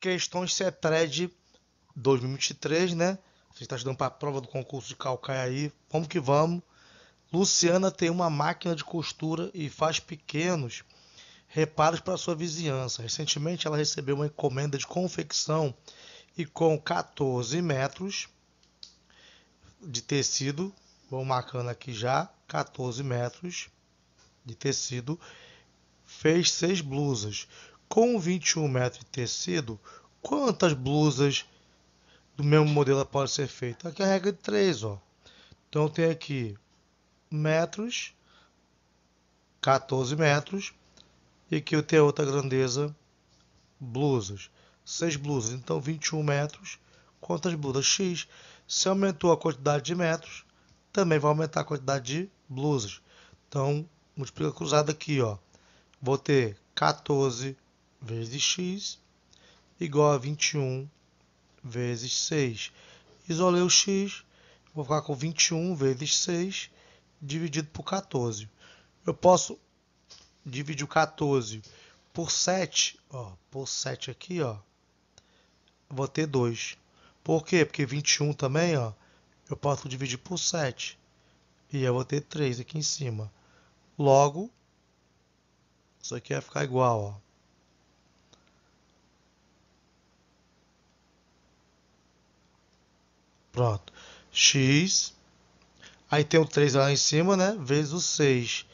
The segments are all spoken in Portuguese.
questões CETRED 2023, né? Você está estudando para a prova do concurso de Calcaia Vamos que vamos. Luciana tem uma máquina de costura e faz pequenos reparos para sua vizinhança. Recentemente ela recebeu uma encomenda de confecção e com 14 metros de tecido, vou marcando aqui já, 14 metros de tecido, fez seis blusas com 21 metros de tecido, quantas blusas do mesmo modelo podem ser feitas? Aqui é a regra de 3, ó. Então tem aqui metros, 14 metros, e aqui eu tenho outra grandeza, blusas. 6 blusas, então 21 metros, quantas blusas? X. Se aumentou a quantidade de metros, também vai aumentar a quantidade de blusas. Então, multiplica cruzada aqui, ó. Vou ter 14 vezes x igual a 21 vezes 6. Isolei o x, vou ficar com 21 vezes 6 dividido por 14. Eu posso dividir o 14 por 7, ó, por 7 aqui, ó, vou ter 2. Por quê? Porque 21 também, ó, eu posso dividir por 7. E eu vou ter 3 aqui em cima. Logo, isso aqui vai ficar igual, ó. Pronto. X. Aí tem o 3 lá em cima, né? Vezes o 6.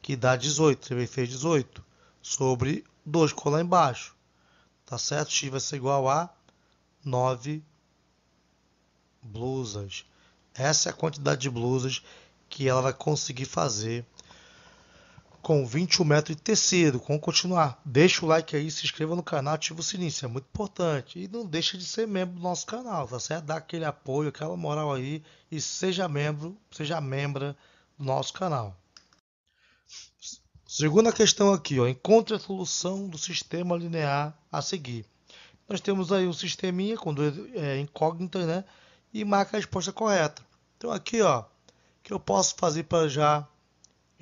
Que dá 18. Você fez 18. Sobre 2, ficou lá embaixo. Tá certo? X vai ser igual a 9 blusas. Essa é a quantidade de blusas que ela vai conseguir fazer com 21 metros de tecido. Como continuar? Deixa o like aí, se inscreva no canal, ativa o sininho, isso é muito importante. E não deixa de ser membro do nosso canal, tá certo? Dá aquele apoio, aquela moral aí e seja membro, seja membra do nosso canal. Segunda questão aqui, ó, encontre a solução do sistema linear a seguir. Nós temos aí um sisteminha com duas é, incógnitas, né? E marca a resposta correta. Então aqui, ó, que eu posso fazer para já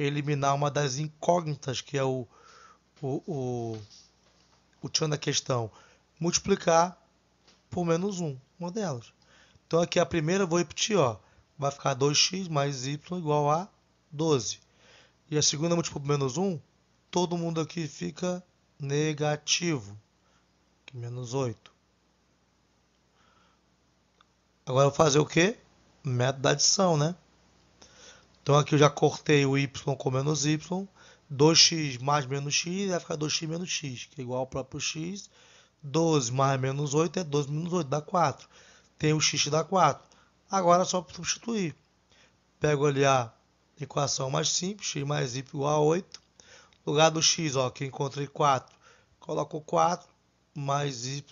eliminar uma das incógnitas que é o, o, o, o tchan da questão. Multiplicar por menos 1, uma delas. Então aqui a primeira eu vou repetir, ó. Vai ficar 2x mais y igual a 12. E a segunda múltiplo por menos 1, todo mundo aqui fica negativo. Aqui, menos 8. Agora eu vou fazer o quê? Método da adição, né? Então aqui eu já cortei o y com menos y, 2x mais menos x vai ficar 2x menos x, que é igual ao próprio x. 12 mais menos 8 é 12 menos 8, dá 4. Tem o x dá 4. Agora é só substituir. Pego ali a equação mais simples, x mais y igual a 8. No lugar do x, ó, que encontrei 4, coloco 4 mais y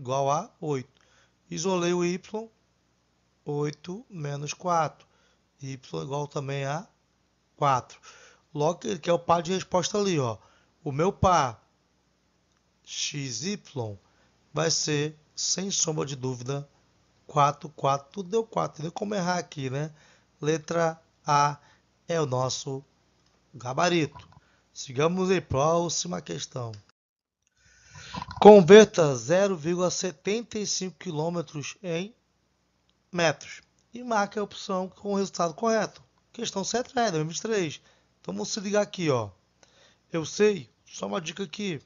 igual a 8. Isolei o y, 8 menos 4 y igual também a 4. Logo, que é o par de resposta ali, ó. O meu par xy vai ser, sem sombra de dúvida, 4, 4. Tudo deu 4. Entendeu como errar aqui, né? Letra A é o nosso gabarito. Sigamos em próxima questão. Converta 0,75 km em metros e marque a opção com o resultado correto. Questão 7 é três. Então vamos se ligar aqui, ó. Eu sei, só uma dica aqui,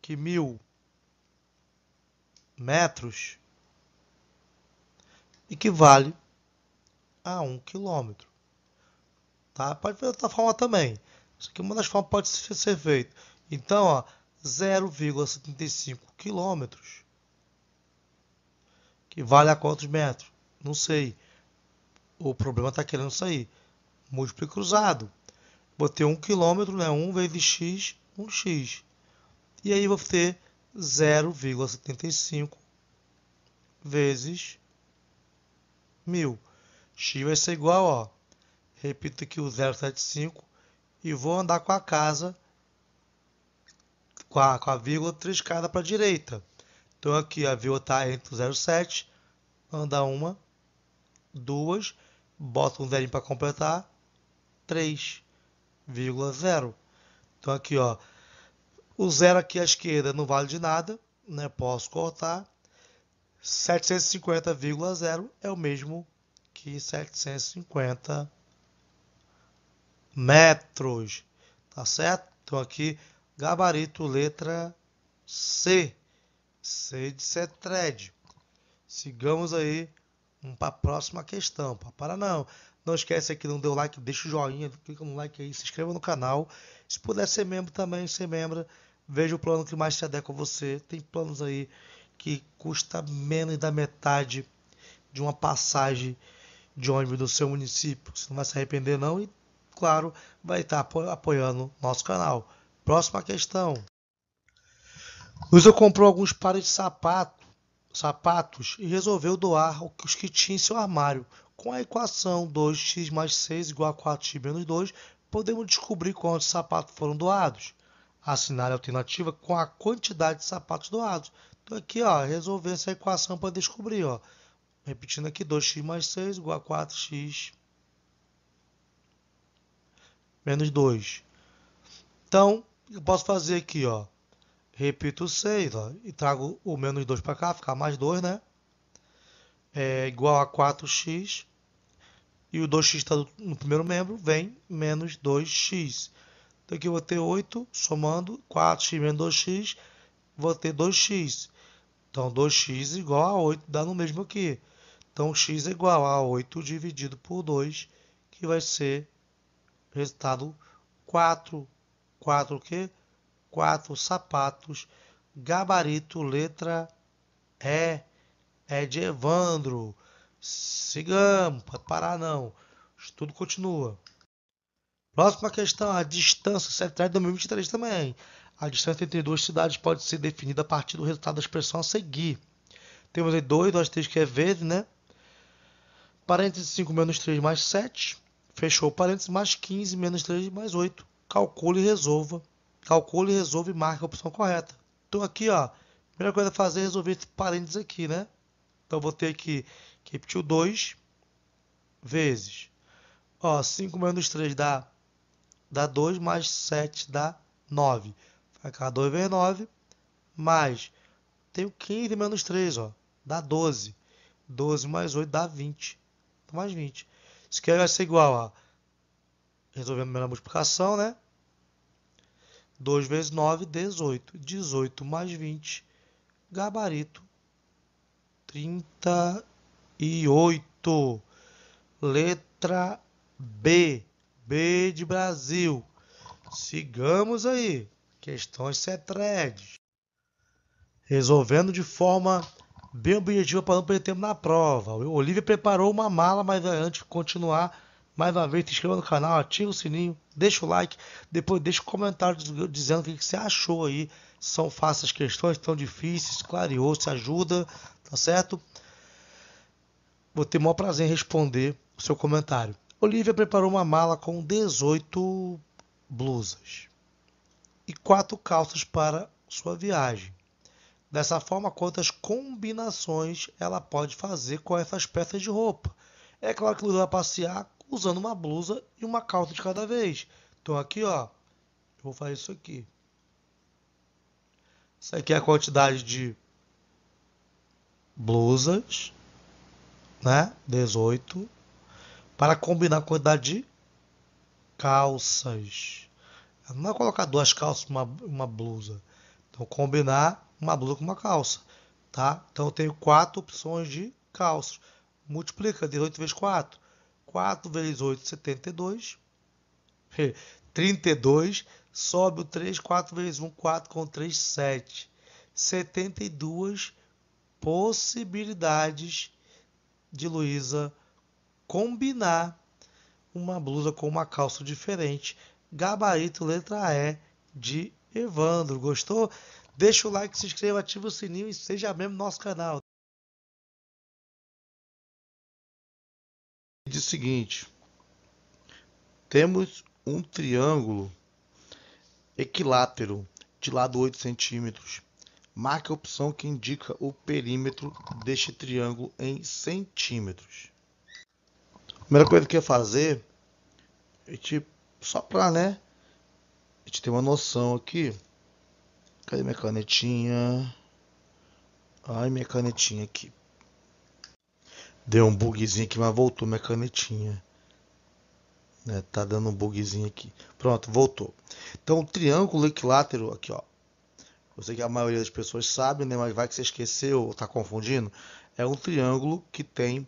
que mil metros equivale a um quilômetro. Tá? Pode fazer outra forma também. Isso aqui é uma das formas que pode ser feito. Então, ó, 0,75 quilômetros. Que vale a quantos metros? Não sei o problema está querendo sair. Múltiplo cruzado. Botei 1 km, né? 1 vezes x, 1x. E aí vou ter 0,75 vezes 1000. x vai ser igual, ó. Repito aqui o 0,75 e vou andar com a casa, com a, com a vírgula triscada para a direita. Então aqui a vírgula está entre o 0,7, anda uma, duas bota um zero para completar, 3,0. Então aqui ó, o zero aqui à esquerda não vale de nada, né? Posso cortar. 750,0 é o mesmo que 750 metros, tá certo? Então aqui gabarito letra C, C de Cetred. Sigamos aí Vamos para a próxima questão. Para não. Não esquece que não deu like, deixa o joinha, clica no like aí, se inscreva no canal. Se puder ser membro também, ser membro, veja o plano que mais se adequa a você. Tem planos aí que custa menos da metade de uma passagem de ônibus do seu município. Você não vai se arrepender não e, claro, vai estar apoiando nosso canal. Próxima questão. Luiz comprou alguns pares de sapato sapatos e resolveu doar os que tinha em seu armário. Com a equação 2x mais 6 igual a 4x menos 2, podemos descobrir quantos sapatos foram doados. Assinale a alternativa com a quantidade de sapatos doados. Então aqui, ó, resolver essa equação para descobrir, ó. Repetindo aqui, 2x mais 6 igual a 4x menos 2. Então, eu posso fazer aqui, ó. Repito 6, ó, e trago o menos 2 para cá, ficar mais 2, né? É igual a 4x, e o 2x está no primeiro membro, vem menos 2x. Então aqui eu vou ter 8, somando 4x menos 2x, vou ter 2x. Então 2x igual a 8, dá no mesmo aqui. Então x é igual a 8 dividido por 2, que vai ser resultado 4. 4 o quê? quatro sapatos, gabarito, letra E, é de Evandro. Sigamos, para parar não. Estudo continua. Próxima questão, a distância, CETRAD é 2023 também. A distância entre duas cidades pode ser definida a partir do resultado da expressão a seguir. Temos aí 2, 2, 3 que é verde, né? Parênteses 5 menos 3 mais 7. Fechou parênteses mais 15 menos 3 mais 8. Calcule e resolva calcula e resolve e marca a opção correta. Então aqui, ó, a primeira coisa a fazer é resolver esse parênteses aqui, né? Então eu vou ter aqui que repetiu 2 vezes. Ó, 5 menos 3 dá, dá 2, mais 7 dá 9. Vai ficar 2 vezes 9, mais... Tenho 15 menos 3, ó, dá 12. 12 mais 8 dá 20. Então, mais 20. Isso aqui vai ser igual a... Resolvemos a multiplicação, né? 2 vezes 9, 18. 18 mais 20, gabarito 38. Letra B. B de Brasil. Sigamos aí. Questões CETRED. Resolvendo de forma bem objetiva para não perder tempo na prova. O Olivia preparou uma mala, mas antes de continuar mais uma vez, se inscreva no canal, ativa o sininho, deixa o like, depois deixa o um comentário dizendo o que você achou aí. São fáceis questões, tão difíceis, clareou, se ajuda, tá certo? Vou ter o maior prazer em responder o seu comentário. Olivia preparou uma mala com 18 blusas e quatro calças para sua viagem. Dessa forma, quantas combinações ela pode fazer com essas peças de roupa? É claro que ela vai passear usando uma blusa e uma calça de cada vez. Então aqui, ó, eu vou fazer isso aqui. Isso aqui é a quantidade de blusas, né? 18. Para combinar a quantidade de calças. Não é colocar duas calças uma, uma blusa. Então, combinar uma blusa com uma calça. Tá? Então, eu tenho quatro opções de calças. Multiplica 18 vezes 4. 4 vezes 8, 72. 32, sobe o 3, 4 vezes 1, 4 com 3, 7. 72 possibilidades de Luísa combinar uma blusa com uma calça diferente. Gabarito letra E de Evandro. Gostou? Deixa o like, se inscreva, ativa o sininho e seja membro do nosso canal. o seguinte: temos um triângulo equilátero de lado 8 centímetros. Marque a opção que indica o perímetro deste triângulo em centímetros. A primeira coisa que eu ia fazer, a gente, só para né, a gente ter uma noção aqui. Cadê minha canetinha? Ai, minha canetinha aqui. Deu um bugzinho aqui, mas voltou minha canetinha. Né? Tá dando um bugzinho aqui. Pronto, voltou. Então o triângulo equilátero aqui, ó. Eu sei que a maioria das pessoas sabe, né? Mas vai que você esqueceu ou tá confundindo. É um triângulo que tem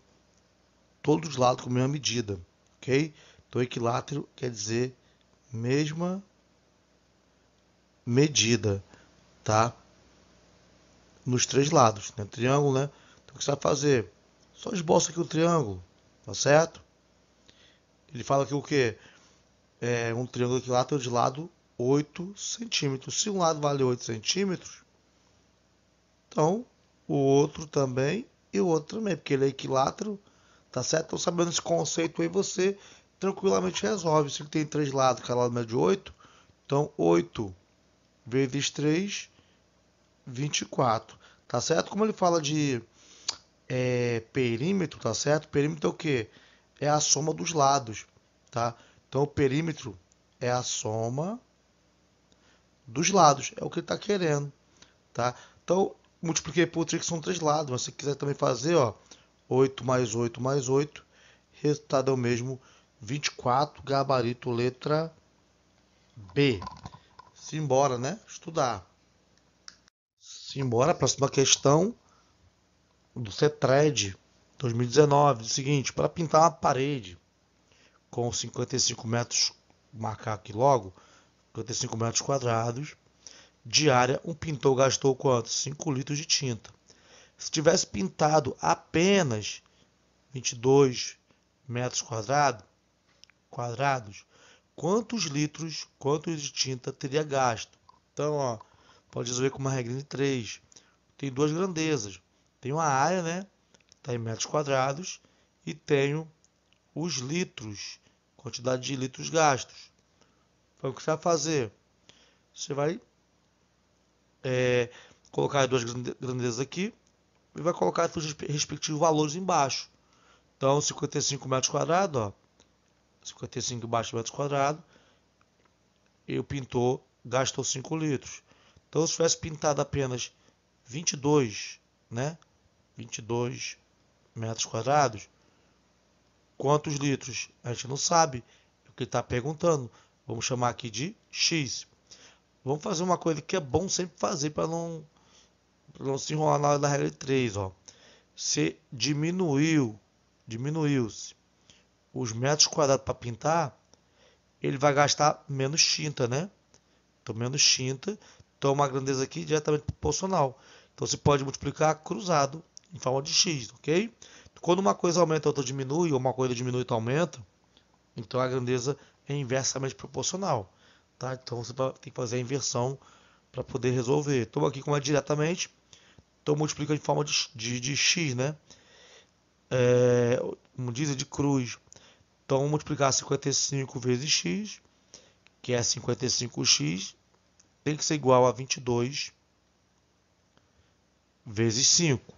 todos os lados com a mesma medida, ok? Então equilátero quer dizer mesma medida, tá? Nos três lados, né? Triângulo, né? Então o que você vai fazer? Só esboça aqui o triângulo, tá certo? Ele fala que o que? É um triângulo equilátero de lado 8 centímetros. Se um lado vale 8 centímetros, então o outro também e o outro também, porque ele é equilátero, tá certo? Então, sabendo esse conceito aí, você tranquilamente resolve. Se tem três lados, cada lado de 8, então 8 vezes 3, 24, tá certo? Como ele fala de é, perímetro, tá certo? Perímetro é o que? É a soma dos lados, tá? Então o perímetro é a soma dos lados, é o que ele está querendo, tá? Então multipliquei por 3 que são três lados, mas se quiser também fazer, ó, 8 mais 8 mais 8, resultado é o mesmo, 24, gabarito letra B. Simbora, né? Estudar. Simbora, próxima questão do CETRED 2019, o seguinte, para pintar uma parede com 55 metros, marcar aqui logo, 55 metros quadrados de área, um pintor gastou quanto? 5 litros de tinta. Se tivesse pintado apenas 22 metros quadrado, quadrados, quantos litros, quantos de tinta teria gasto? Então, ó, pode resolver com uma regra de 3. Tem duas grandezas. Tenho a área, né? Está em metros quadrados. E tenho os litros, quantidade de litros gastos. Então, o que você vai fazer? Você vai é, colocar as duas grandezas aqui e vai colocar os respectivos valores embaixo. Então, 55 metros quadrados, ó, 55 baixo metros quadrados, e o pintor gastou 5 litros. Então, se tivesse pintado apenas 22, né? 22 metros quadrados. Quantos litros? A gente não sabe. É o que está perguntando. Vamos chamar aqui de X. Vamos fazer uma coisa que é bom sempre fazer para não, não se enrolar na hora da regra 3. Ó. Se diminuiu, diminuiu-se os metros quadrados para pintar, ele vai gastar menos tinta, né? Então, menos tinta. Então, uma grandeza aqui diretamente proporcional. Então, você pode multiplicar cruzado em forma de x, ok? Quando uma coisa aumenta, outra diminui, ou uma coisa diminui e outra aumenta, então a grandeza é inversamente proporcional. Tá? Então você tem que fazer a inversão para poder resolver. Estou aqui como é diretamente, então multiplica em forma de, de, de x, né? É, como dizem, é de cruz. Então multiplicar 55 vezes x, que é 55x, tem que ser igual a 22 vezes 5.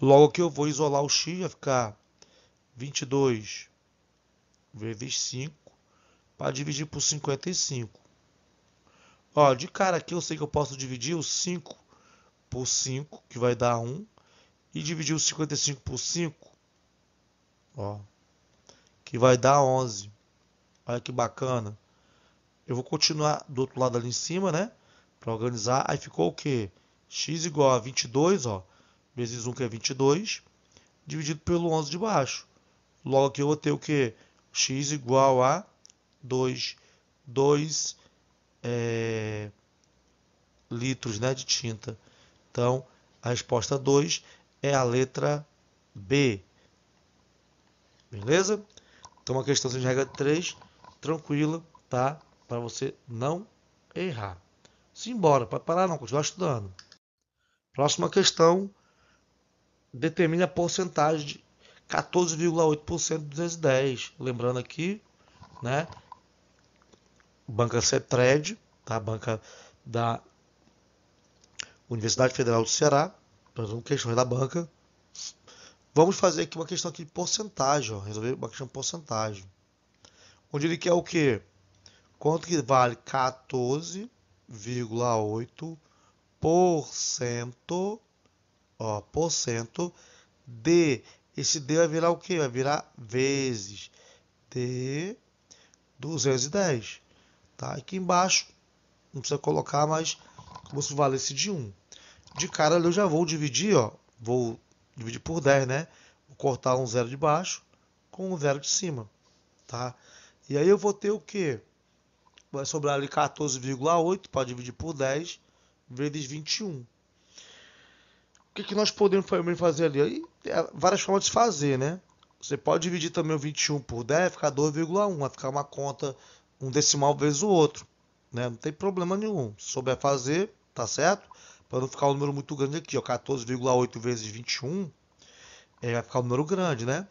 Logo que eu vou isolar o x, vai ficar 22 vezes 5 para dividir por 55. Ó, de cara aqui eu sei que eu posso dividir o 5 por 5, que vai dar 1, e dividir o 55 por 5, ó, que vai dar 11. Olha que bacana. Eu vou continuar do outro lado ali em cima, né? Para organizar. Aí ficou o quê? x igual a 22, ó vezes 1, que é 22, dividido pelo 11 de baixo. Logo aqui eu vou ter o que? x igual a 2, 2 é, litros né, de tinta. Então, a resposta 2 é a letra B. Beleza? Então, uma questão de regra 3, tranquila, tá? Para você não errar. Simbora, para parar não, continuar estudando. Próxima questão determine a porcentagem de 14,8% dos 210. Lembrando aqui, né? Banca CETRED, tá? Banca da Universidade Federal do Ceará, fazendo questões da banca. Vamos fazer aqui uma questão aqui de porcentagem, ó, resolver uma questão de porcentagem. Onde ele quer o quê? Quanto que vale 14,8% ó, por cento de. Esse D vai virar o que? Vai virar vezes de 210. Tá? Aqui embaixo, não precisa colocar, mais como se valesse de 1. De cara eu já vou dividir, ó, vou dividir por 10, né? Vou cortar um zero de baixo com um zero de cima, tá? E aí eu vou ter o que? Vai sobrar ali 14,8 para dividir por 10 vezes 21 que, que nós podemos fazer ali? Aí, é, várias formas de fazer, né? Você pode dividir também o 21 por 10, ficar 2,1, vai ficar uma conta, um decimal vezes o outro. Né? Não tem problema nenhum. Se souber fazer, tá certo? Para não ficar um número muito grande aqui, ó, 14,8 vezes 21, é, vai ficar um número grande, né?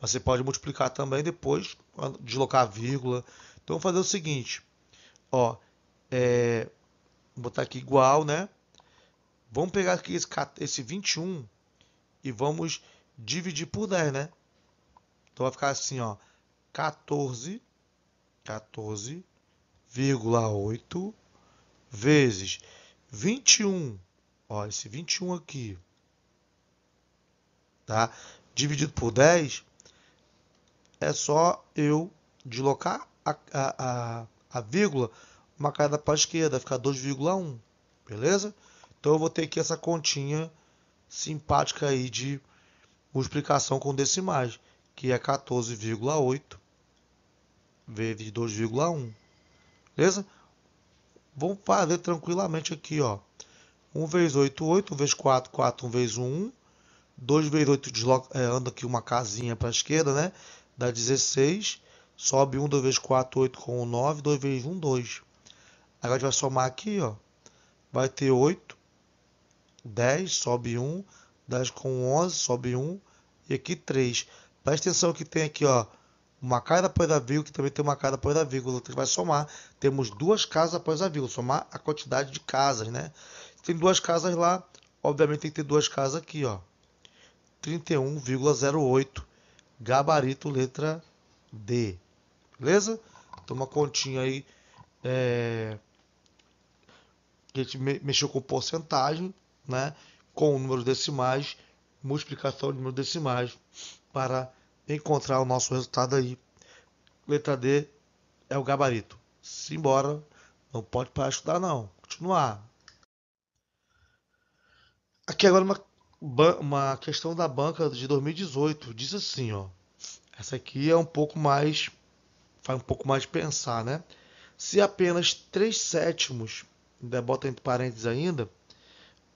Mas você pode multiplicar também depois, deslocar a vírgula. Então, vou fazer o seguinte, ó, é, vou botar aqui igual, né? Vamos pegar aqui esse, esse 21 e vamos dividir por 10, né? Então vai ficar assim, ó, 14, 14,8 vezes 21, ó, esse 21 aqui, tá? Dividido por 10, é só eu deslocar a, a, a, a vírgula, marcada para a esquerda, vai ficar 2,1, beleza? Então eu vou ter aqui essa continha simpática aí de multiplicação com decimais, que é 14,8 vezes 2,1. Beleza? Vamos fazer tranquilamente aqui, ó. 1 vezes 8, 8, 1 vezes 4, 4, 1 vezes 1, 1. 2 vezes 8 desloca, é, anda aqui uma casinha para a esquerda, né? Dá 16. Sobe 1, 2 vezes 4, 8 com 9. 2 vezes 1, 2. Agora a gente vai somar aqui, ó. Vai ter 8 10 sobe 1, 10 com 11 sobe 1 e aqui 3. Presta atenção que tem aqui, ó, uma casa após a vírgula, que também tem uma casa após a vírgula, que vai somar. Temos duas casas após a vírgula, somar a quantidade de casas, né? Tem duas casas lá, obviamente tem que ter duas casas aqui, ó. 31,08, gabarito letra D. Beleza? Então uma continha aí é... a gente mexeu com porcentagem, né, com números decimais, multiplicação de números decimais, para encontrar o nosso resultado aí. Letra D é o gabarito. Simbora, não pode parar de estudar não, continuar. Aqui agora uma, uma questão da banca de 2018, diz assim, ó. Essa aqui é um pouco mais, faz um pouco mais de pensar, né? Se apenas 3 sétimos, ainda bota entre parênteses ainda,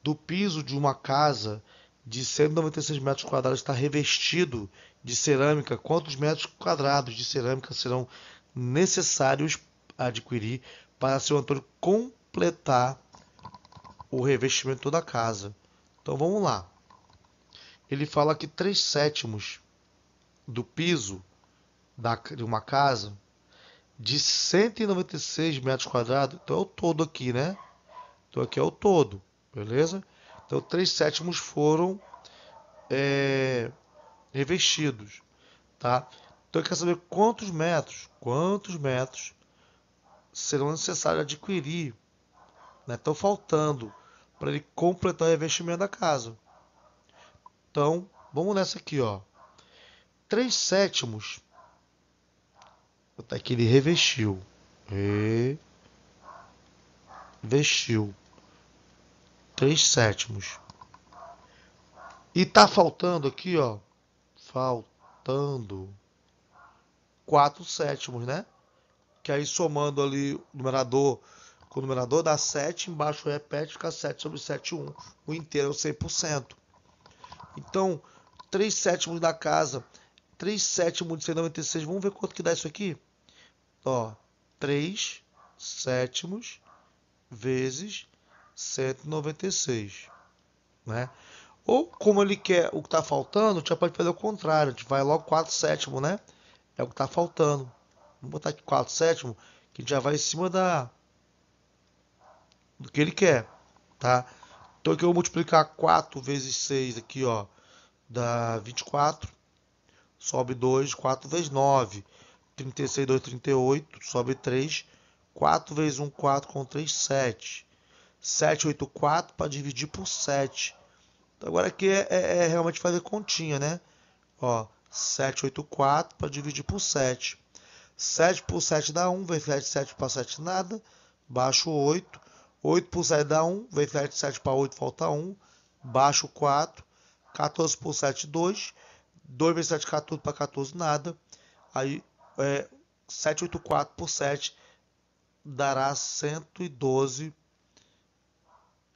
do piso de uma casa de 196 metros quadrados está revestido de cerâmica, quantos metros quadrados de cerâmica serão necessários adquirir para seu Antônio completar o revestimento da casa. Então vamos lá. Ele fala que 3 sétimos do piso de uma casa de 196 metros quadrados, então é o todo aqui, né? Então aqui é o todo. Beleza? Então, três sétimos foram é, revestidos. Tá? Então, eu quero saber quantos metros, quantos metros serão necessários adquirir, né? estão faltando para ele completar o revestimento da casa. Então, vamos nessa aqui, ó. 3 sétimos. Até que ele revestiu. Revestiu. 3 sétimos. E tá faltando aqui, ó. Faltando 4 sétimos, né? Que aí somando ali o numerador com o numerador dá 7, embaixo repete, fica 7 sobre 7, 1. O inteiro é o 100%. Então, 3 sétimos da casa, 3 sétimos de 196, vamos ver quanto que dá isso aqui? Ó, 3 sétimos vezes 196, né? Ou como ele quer o que está faltando, a gente já pode fazer o contrário, a gente vai logo 4 sétimo, né? É o que está faltando. Vamos botar aqui 4 sétimo, que já vai em cima da do que ele quer, tá? Então aqui eu vou multiplicar 4 vezes 6 aqui, ó, dá 24. Sobe 2, 4 vezes 9, 36, 2, 38, sobe 3, 4 vezes 1, 4 com 3, 7. 784 para dividir por 7. Então, agora aqui é, é, é, realmente fazer continha, né? Ó, 784 para dividir por 7. 7 por 7 dá 1, vem 7, 7 para 7 nada, baixo 8. 8 por 7 dá 1, vem 7, 7 para 8 falta 1, baixo 4. 14 por 7, 2. 2 vezes 7, 14 para 14 nada. Aí é, 784 por 7 dará 112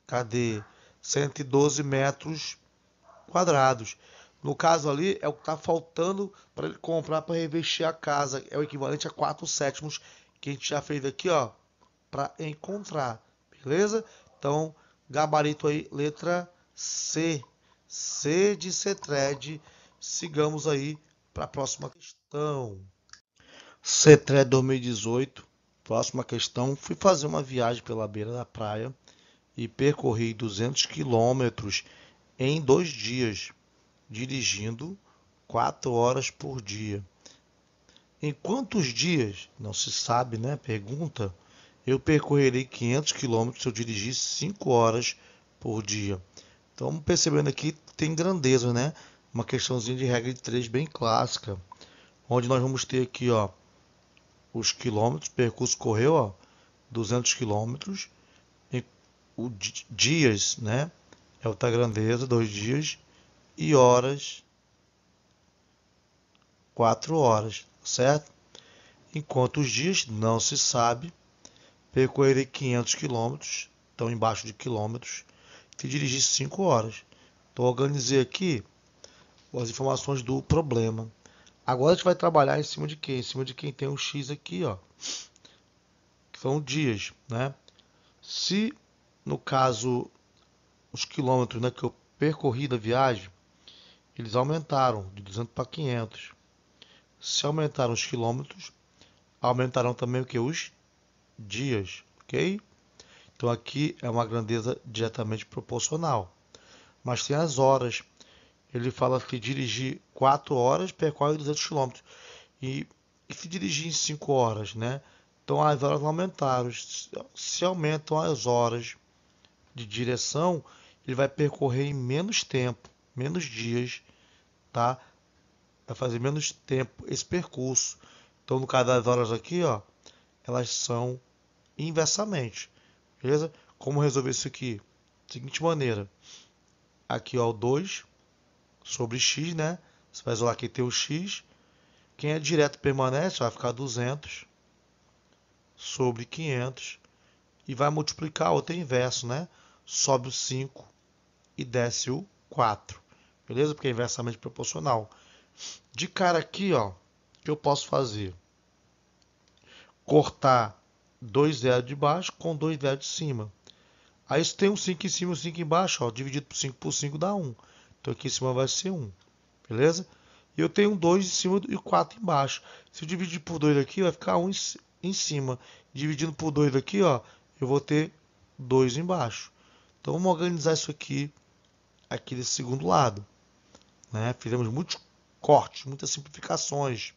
Cadê? 112 metros quadrados. No caso ali, é o que está faltando para ele comprar para revestir a casa. É o equivalente a 4 sétimos que a gente já fez aqui, ó, para encontrar. Beleza? Então, gabarito aí, letra C. C de Cetred. Sigamos aí para a próxima questão. Cetred 2018. Próxima questão. Fui fazer uma viagem pela beira da praia e percorri 200 quilômetros em dois dias, dirigindo quatro horas por dia. Em quantos dias? Não se sabe, né? Pergunta. Eu percorrerei 500 quilômetros se eu dirigir 5 horas por dia. Então, percebendo aqui, tem grandeza, né? Uma questãozinha de regra de 3 bem clássica. Onde nós vamos ter aqui, ó, os quilômetros, percurso correu, ó, 200 quilômetros o dias, né? É outra grandeza, dois dias, e horas, quatro horas, certo? Enquanto os dias não se sabe, percorrerei 500 quilômetros, então embaixo de quilômetros, te dirigi cinco horas. Então organizei aqui as informações do problema. Agora a gente vai trabalhar em cima de quem? Em cima de quem tem o um x aqui, ó. Que são dias, né? Se no caso, os quilômetros né, que eu percorri da viagem, eles aumentaram de 200 para 500. Se aumentaram os quilômetros, aumentarão também o que? Os dias, ok? Então aqui é uma grandeza diretamente proporcional. Mas tem as horas. Ele fala que dirigir 4 horas percorre 200 km. E, e se dirigir em 5 horas, né? Então as horas aumentaram. Se aumentam as horas de direção, ele vai percorrer em menos tempo, menos dias, tá? Vai fazer menos tempo esse percurso. Então, no caso das horas aqui, ó, elas são inversamente, beleza? Como resolver isso aqui? Seguinte maneira. Aqui, ó, o 2 sobre x, né? Você vai isolar aqui tem o x. Quem é direto permanece, vai ficar 200 sobre 500. E vai multiplicar o outra inverso, né? sobe o 5 e desce o 4. Beleza? Porque é inversamente proporcional. De cara aqui, ó, que eu posso fazer? Cortar dois zeros de baixo com dois zeros de cima. Aí se tem um 5 em cima e um 5 embaixo, ó, dividido por 5 por 5 dá 1. Um. Então aqui em cima vai ser 1. Um, beleza? E eu tenho 2 em cima e 4 embaixo. Se eu dividir por 2 aqui, vai ficar 1 um em cima. Dividindo por 2 aqui, ó, eu vou ter 2 embaixo. Então vamos organizar isso aqui, aqui desse segundo lado. Né? Fizemos muitos cortes, muitas simplificações.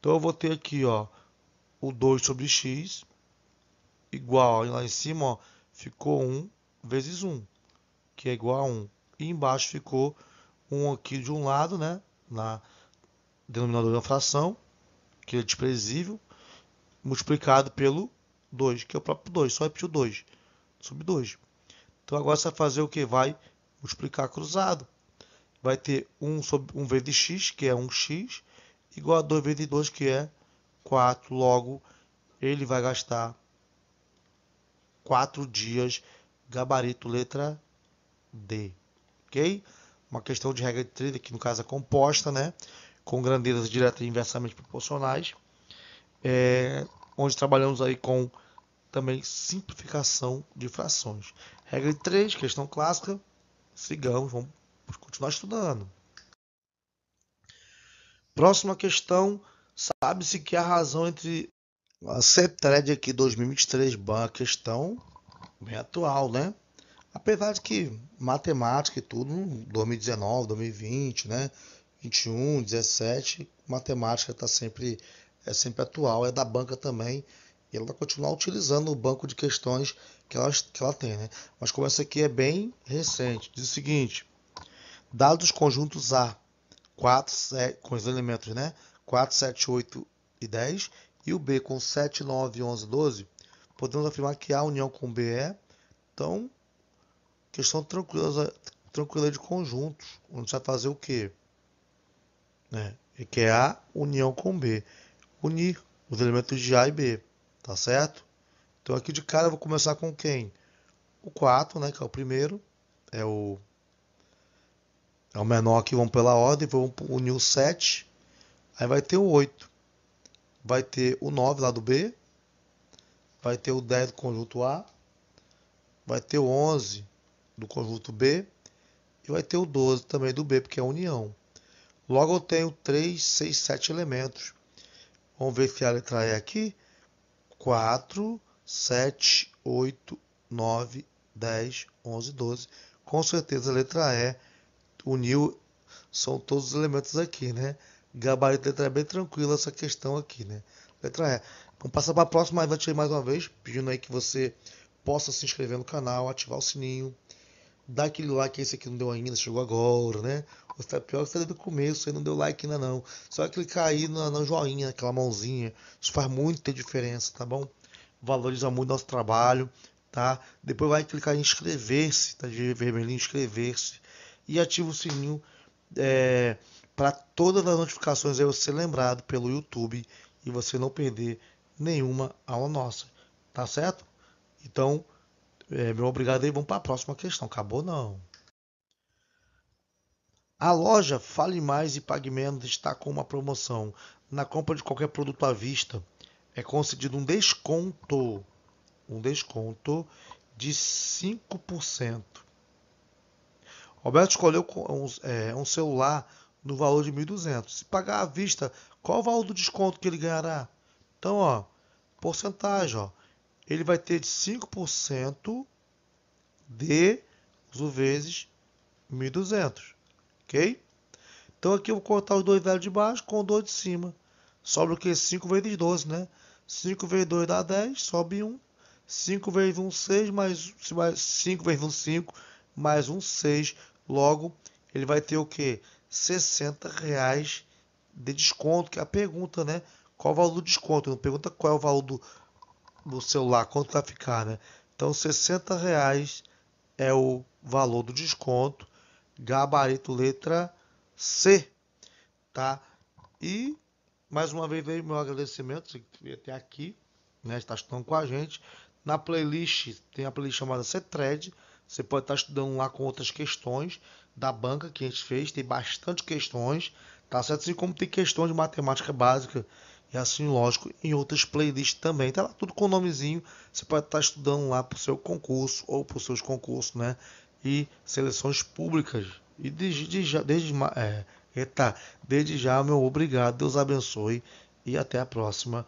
Então eu vou ter aqui ó, o 2 sobre x igual, ó, lá em cima ó, ficou 1 vezes 1, que é igual a 1. E embaixo ficou 1 aqui de um lado, né? na denominador da fração, que é desprezível, multiplicado pelo 2, que é o próprio 2, só repetiu 2, sobre 2. Então agora você vai fazer o que? Vai multiplicar cruzado. Vai ter 1 sobre 1 vezes x, que é 1x, igual a 2 vezes 2, que é 4. Logo, ele vai gastar 4 dias, gabarito letra D. Ok? Uma questão de regra de 30, que no caso é composta, né? Com grandezas diretas e inversamente proporcionais. É, onde trabalhamos aí com também simplificação de frações. Regra 3, questão clássica, sigamos, vamos continuar estudando. Próxima questão, sabe-se que a razão entre a CETRED aqui 2023 banca questão bem atual, né? Apesar de que matemática e tudo, 2019, 2020, né? 21, 17, matemática está sempre é sempre atual, é da banca também e ela vai continuar utilizando o banco de questões que ela, que ela tem. Né? Mas como essa aqui é bem recente, diz o seguinte: dados conjuntos A, 4, 7, com os elementos né? 4, 7, 8 e 10, e o B com 7, 9, 11, 12, podemos afirmar que A união com B é. Então, questão tranquila, tranquila de conjuntos, onde você vai fazer o quê? Né? Que é A união com B. Unir os elementos de A e B. Tá certo? Então aqui de cara eu vou começar com quem? O 4, né, que é o primeiro, é o é o menor que vão pela ordem, vão unir o 7. Aí vai ter o 8. Vai ter o 9 lá do B. Vai ter o 10 do conjunto A. Vai ter o 11 do conjunto B. E vai ter o 12 também do B, porque é a união. Logo eu tenho 3, 6, 7 elementos. Vamos ver se a letra E aqui. 4, 7, 8, 9, 10, 11, 12. Com certeza a letra E uniu, são todos os elementos aqui, né? Gabarito letra E é bem tranquila essa questão aqui, né? Letra E. Vamos passar para a próxima, aí vai te mais uma vez, pedindo aí que você possa se inscrever no canal, ativar o sininho, dar aquele like, esse aqui não deu ainda, chegou agora, né? Os tapioca tá, tá desde o começo, aí não deu like ainda não. Só clicar aí na, na joinha, naquela mãozinha. Isso faz muita diferença, tá bom? Valoriza muito nosso trabalho, tá? Depois vai clicar em inscrever-se, tá? De vermelhinho, inscrever-se. E ativa o sininho é, para todas as notificações aí você ser lembrado pelo YouTube e você não perder nenhuma aula nossa, tá certo? Então, é, meu obrigado aí, vamos para a próxima questão. Acabou não. A loja Fale Mais e Pague Menos está com uma promoção. Na compra de qualquer produto à vista, é concedido um desconto, um desconto de 5%. Roberto escolheu um, é, um celular no valor de 1.200. Se pagar à vista, qual o valor do desconto que ele ganhará? Então, ó, porcentagem, ó. Ele vai ter de 5% de, vezes, 1.200 ok? Então aqui eu vou cortar os dois velhos de baixo com o dois de cima. Sobra o que? 5 vezes 12, né? 5 vezes 2 dá 10, sobe 1. 5 vezes 1, 6, mais, mais 5 vezes 1, 5, mais 1, 6. Logo, ele vai ter o que? 60 reais de desconto, que é a pergunta, né? Qual o valor do desconto? Não pergunta qual é o valor do, do celular, quanto vai ficar, né? Então, 60 reais é o valor do desconto gabarito letra C, tá? E mais uma vez veio meu agradecimento se até aqui, né? Está estudando com a gente. Na playlist tem a playlist chamada c Você pode estar estudando lá com outras questões da banca que a gente fez. Tem bastante questões, tá certo? Assim como tem questões de matemática básica e assim, lógico, em outras playlists também. Tá lá tudo com o nomezinho. Você pode estar estudando lá para o seu concurso ou para os seus concursos, né? e seleções públicas. E desde já, desde, é, eita, desde já meu obrigado, Deus abençoe e até a próxima.